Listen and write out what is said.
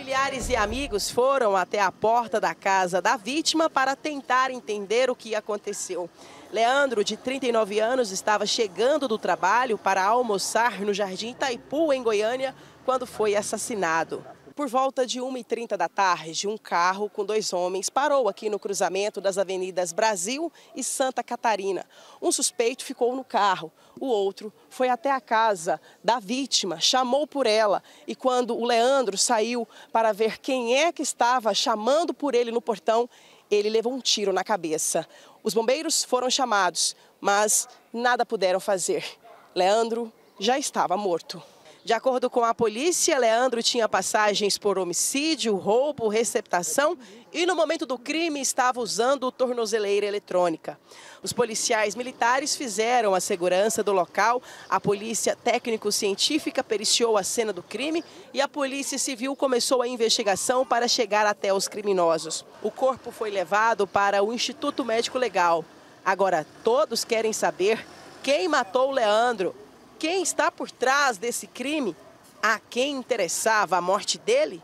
Familiares e amigos foram até a porta da casa da vítima para tentar entender o que aconteceu. Leandro, de 39 anos, estava chegando do trabalho para almoçar no Jardim Itaipu, em Goiânia, quando foi assassinado. Por volta de 1h30 da tarde, um carro com dois homens parou aqui no cruzamento das avenidas Brasil e Santa Catarina. Um suspeito ficou no carro, o outro foi até a casa da vítima, chamou por ela. E quando o Leandro saiu para ver quem é que estava chamando por ele no portão, ele levou um tiro na cabeça. Os bombeiros foram chamados, mas nada puderam fazer. Leandro já estava morto. De acordo com a polícia, Leandro tinha passagens por homicídio, roubo, receptação e no momento do crime estava usando tornozeleira eletrônica. Os policiais militares fizeram a segurança do local, a polícia técnico-científica periciou a cena do crime e a polícia civil começou a investigação para chegar até os criminosos. O corpo foi levado para o Instituto Médico Legal. Agora todos querem saber quem matou o Leandro quem está por trás desse crime? A quem interessava a morte dele?